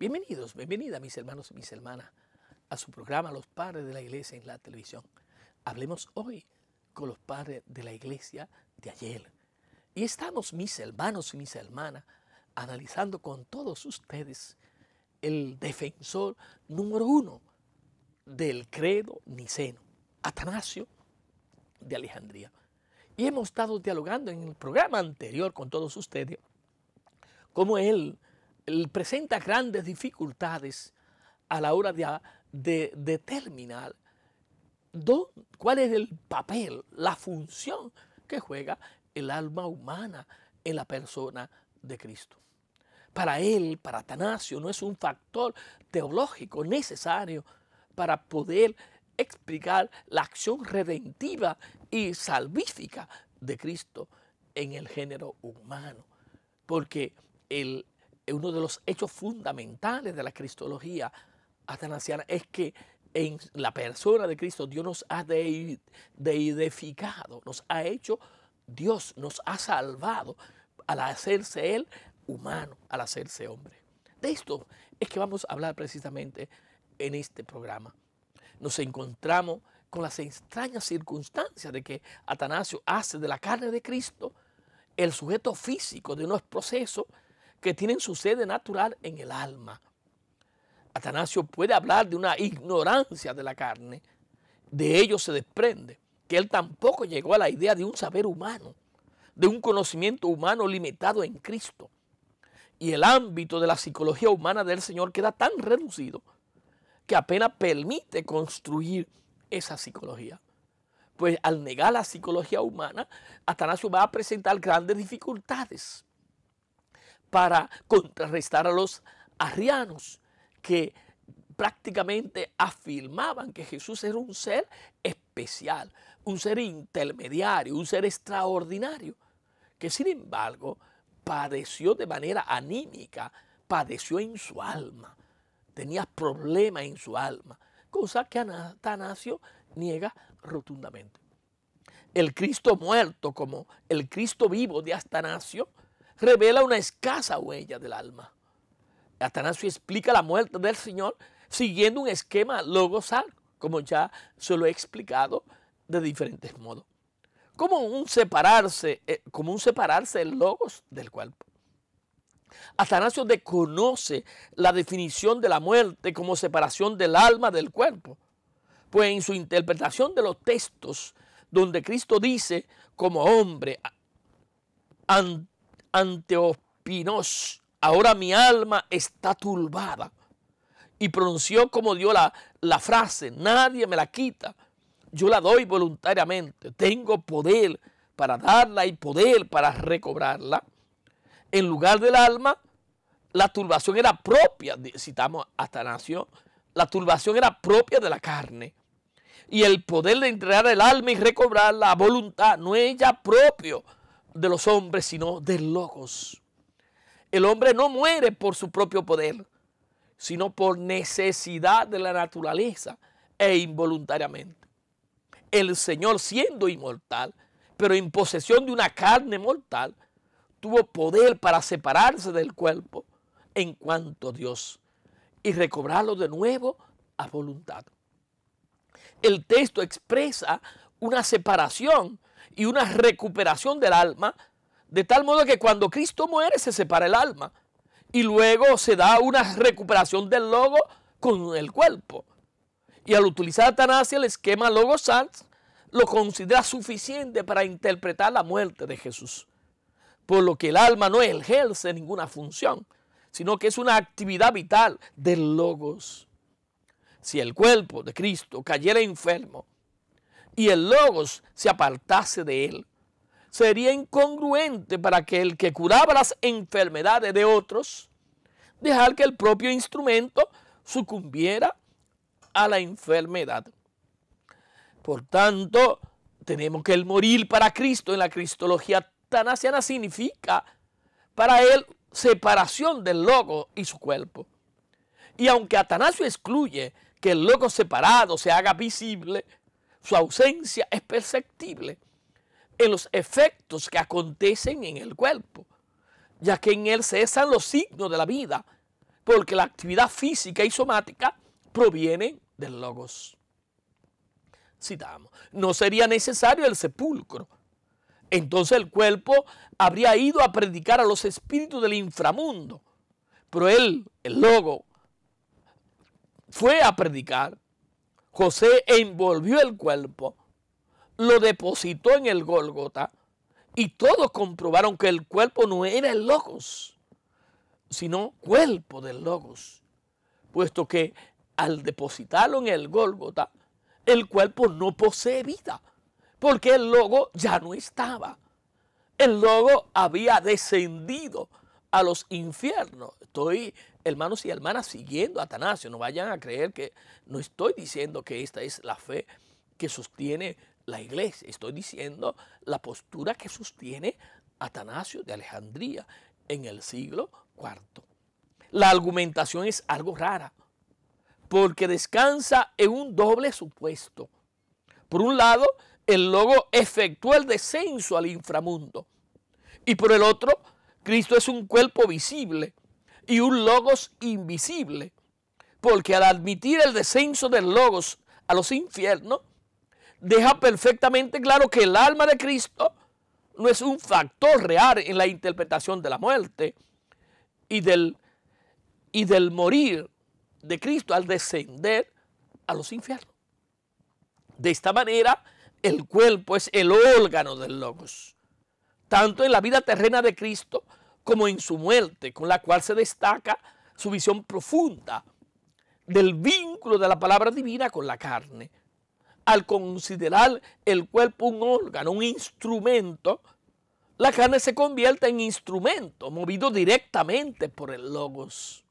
Bienvenidos, bienvenida mis hermanos y mis hermanas a su programa Los Padres de la Iglesia en la televisión. Hablemos hoy con los padres de la iglesia de ayer. Y estamos mis hermanos y mis hermanas analizando con todos ustedes el defensor número uno del credo niceno, Atanasio de Alejandría. Y hemos estado dialogando en el programa anterior con todos ustedes cómo él presenta grandes dificultades a la hora de, determinar cuál es el papel, la función que juega el alma humana en la persona de Cristo. Para él, para Atanasio, no es un factor teológico necesario para poder explicar la acción redentiva y salvífica de Cristo en el género humano. Porque el, eh, uno de los hechos fundamentales de la cristología atanasiana es que en la persona de Cristo Dios nos ha deidificado, nos ha hecho Dios, nos ha salvado al hacerse Él humano, al hacerse hombre. De esto es que vamos a hablar precisamente en este programa. Nos encontramos con las extrañas circunstancias de que Atanasio hace de la carne de Cristo el sujeto físico de unos procesos que tienen su sede natural en el alma. Atanasio puede hablar de una ignorancia de la carne, de ello se desprende que él tampoco llegó a la idea de un saber humano, de un conocimiento humano limitado en Cristo. Y el ámbito de la psicología humana del Señor queda tan reducido que apenas permite construir esa psicología. Pues al negar la psicología humana, Atanasio va a presentar grandes dificultades para contrarrestar a los arrianos que prácticamente afirmaban que Jesús era un ser especial, un ser intermediario, un ser extraordinario, que sin embargo padeció de manera anímica, padeció en su alma, tenía problemas en su alma, cosa que Atanasio niega rotundamente. El Cristo muerto como el Cristo vivo de Atanasio revela una escasa huella del alma. Atanasio explica la muerte del Señor siguiendo un esquema logosal, como ya se lo he explicado de diferentes modos. Como un separarse, eh, como un separarse logos del cuerpo. Atanasio desconoce la definición de la muerte como separación del alma del cuerpo, pues en su interpretación de los textos donde Cristo dice como hombre, anteospinos ahora mi alma está turbada. Y pronunció como dio la, la frase, nadie me la quita, yo la doy voluntariamente, tengo poder para darla y poder para recobrarla. En lugar del alma, la turbación era propia, citamos hasta Nacio, la turbación era propia de la carne. Y el poder de entregar el alma y recobrarla a voluntad no es ya propio de los hombres, sino de locos. El hombre no muere por su propio poder, sino por necesidad de la naturaleza e involuntariamente. El Señor siendo inmortal, pero en posesión de una carne mortal, tuvo poder para separarse del cuerpo en cuanto a Dios y recobrarlo de nuevo a voluntad. El texto expresa una separación y una recuperación del alma, de tal modo que cuando Cristo muere se separa el alma y luego se da una recuperación del logo con el cuerpo. Y al utilizar Atanasia el esquema logo sans, lo considera suficiente para interpretar la muerte de Jesús. Por lo que el alma no ejerce ninguna función, sino que es una actividad vital del logos. Si el cuerpo de Cristo cayera enfermo, y el logos se apartase de él. Sería incongruente para que el que curaba las enfermedades de otros, dejar que el propio instrumento sucumbiera a la enfermedad. Por tanto, tenemos que el morir para Cristo en la cristología atanasiana significa para él separación del logo y su cuerpo. Y aunque Atanasio excluye que el logo separado se haga visible, su ausencia es perceptible en los efectos que acontecen en el cuerpo, ya que en él cesan los signos de la vida, porque la actividad física y somática provienen del logos. Citamos, no sería necesario el sepulcro. Entonces el cuerpo habría ido a predicar a los espíritus del inframundo, pero él, el logo, fue a predicar José envolvió el cuerpo, lo depositó en el Gólgota y todos comprobaron que el cuerpo no era el Logos, sino cuerpo del Logos, puesto que al depositarlo en el Gólgota, el cuerpo no posee vida, porque el Logo ya no estaba. El Logo había descendido a los infiernos. Estoy, hermanos y hermanas, siguiendo a Atanasio. No vayan a creer que no estoy diciendo que esta es la fe que sostiene la iglesia. Estoy diciendo la postura que sostiene Atanasio de Alejandría en el siglo IV. La argumentación es algo rara, porque descansa en un doble supuesto. Por un lado, el logo efectuó el descenso al inframundo, y por el otro, Cristo es un cuerpo visible y un logos invisible, porque al admitir el descenso del logos a los infiernos, deja perfectamente claro que el alma de Cristo no es un factor real en la interpretación de la muerte y del, y del morir de Cristo al descender a los infiernos. De esta manera, el cuerpo es el órgano del logos tanto en la vida terrena de Cristo como en su muerte, con la cual se destaca su visión profunda del vínculo de la palabra divina con la carne, al considerar el cuerpo un órgano, un instrumento, la carne se convierte en instrumento movido directamente por el logos.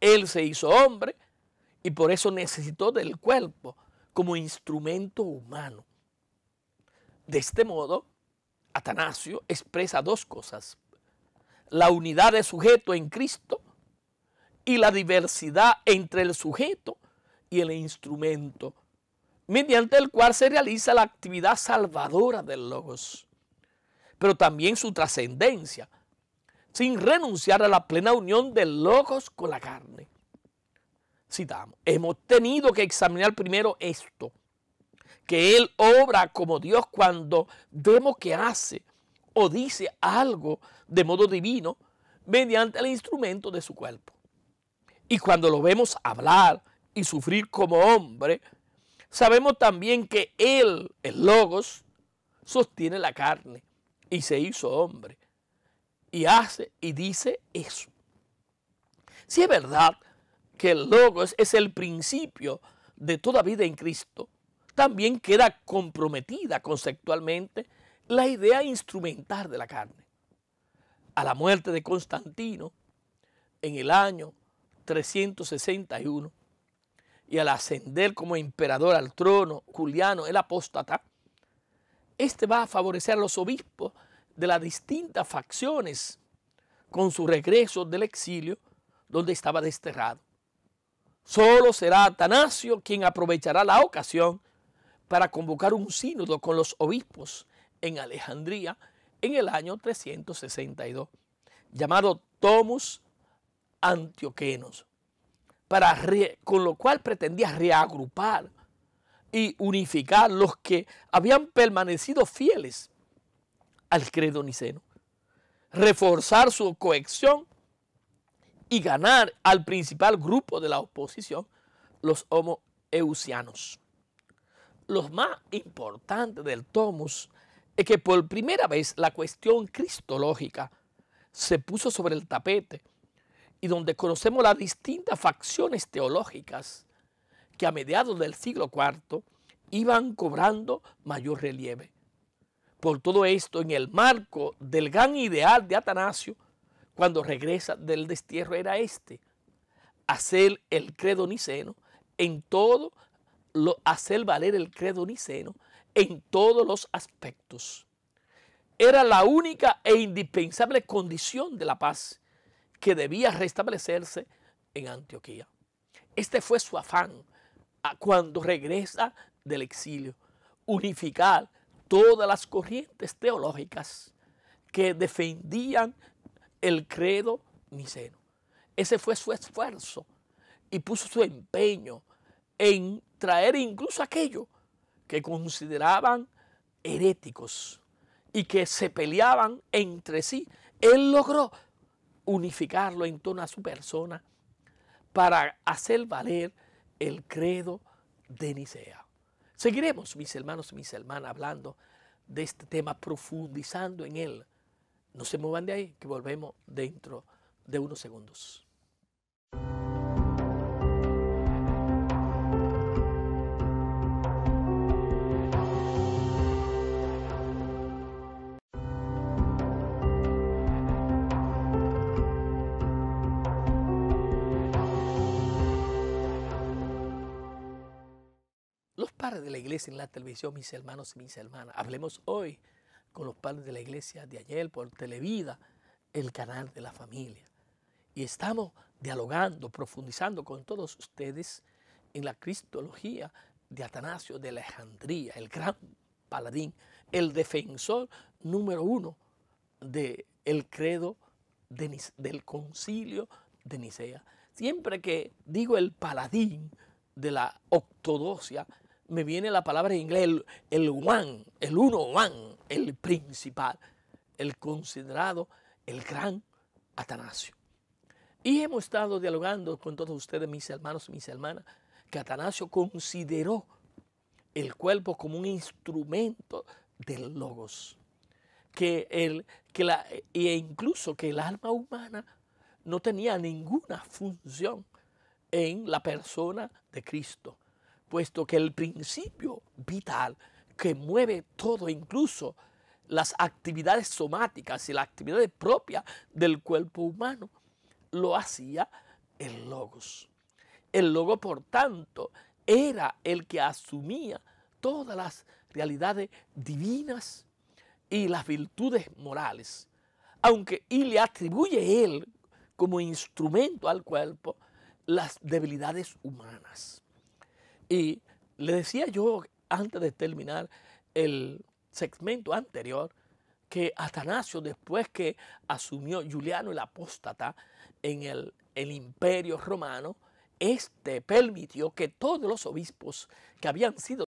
Él se hizo hombre y por eso necesitó del cuerpo como instrumento humano. De este modo, Atanasio expresa dos cosas, la unidad de sujeto en Cristo y la diversidad entre el sujeto y el instrumento, mediante el cual se realiza la actividad salvadora del Logos, pero también su trascendencia, sin renunciar a la plena unión del Logos con la carne. Citamos, hemos tenido que examinar primero esto, que Él obra como Dios cuando vemos que hace o dice algo de modo divino mediante el instrumento de su cuerpo. Y cuando lo vemos hablar y sufrir como hombre, sabemos también que Él, el Logos, sostiene la carne y se hizo hombre. Y hace y dice eso. Si es verdad que el Logos es el principio de toda vida en Cristo, también queda comprometida conceptualmente la idea instrumental de la carne. A la muerte de Constantino, en el año 361, y al ascender como emperador al trono Juliano el apóstata, este va a favorecer a los obispos de las distintas facciones con su regreso del exilio donde estaba desterrado. Solo será Atanasio quien aprovechará la ocasión para convocar un sínodo con los obispos en Alejandría en el año 362, llamado Tomus Antioquenos, para con lo cual pretendía reagrupar y unificar los que habían permanecido fieles al credo niceno, reforzar su cohesión y ganar al principal grupo de la oposición, los homoeusianos los más importantes del Tomus es que por primera vez la cuestión cristológica se puso sobre el tapete y donde conocemos las distintas facciones teológicas que a mediados del siglo IV iban cobrando mayor relieve. Por todo esto, en el marco del gran ideal de Atanasio, cuando regresa del destierro era este, hacer el credo niceno en todo hacer valer el credo niceno en todos los aspectos. Era la única e indispensable condición de la paz que debía restablecerse en Antioquía. Este fue su afán cuando regresa del exilio, unificar todas las corrientes teológicas que defendían el credo niceno. Ese fue su esfuerzo y puso su empeño en traer incluso aquello que consideraban heréticos y que se peleaban entre sí. Él logró unificarlo en torno a su persona para hacer valer el credo de Nicea. Seguiremos, mis hermanos y mis hermanas, hablando de este tema, profundizando en él. No se muevan de ahí, que volvemos dentro de unos segundos. de la iglesia en la televisión, mis hermanos y mis hermanas. Hablemos hoy con los padres de la iglesia de ayer por Televida, el canal de la familia. Y estamos dialogando, profundizando con todos ustedes en la cristología de Atanasio de Alejandría, el gran paladín, el defensor número uno del credo del concilio de Nicea. Siempre que digo el paladín de la ortodoxia me viene la palabra en inglés, el, one, el uno one, el principal, el considerado, el gran Atanasio. Y hemos estado dialogando con todos ustedes, mis hermanos y mis hermanas, que Atanasio consideró el cuerpo como un instrumento del logos. Que el, que la, e incluso que el alma humana no tenía ninguna función en la persona de Cristo puesto que el principio vital que mueve todo, incluso las actividades somáticas y las actividades propias del cuerpo humano, lo hacía el logos. El logos, por tanto, era el que asumía todas las realidades divinas y las virtudes morales. Aunque y le atribuye él como instrumento al cuerpo las debilidades humanas. Y le decía yo antes de terminar el segmento anterior que Atanasio, después que asumió Juliano el apóstata en el, el imperio romano, este permitió que todos los obispos que habían sido